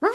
Uh-huh.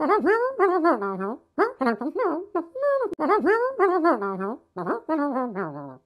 La ventrilla, la ventrilla, la ventrilla, la ventrilla, la ventrilla, la ventrilla, la ventrilla, la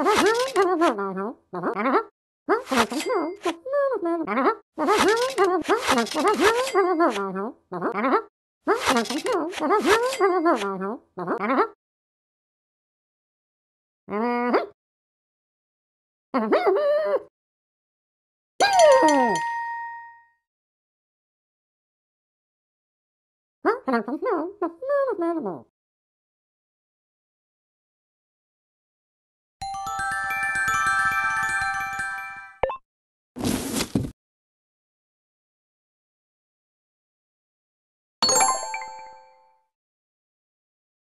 I Huh? I don't think so. That's not a minimal.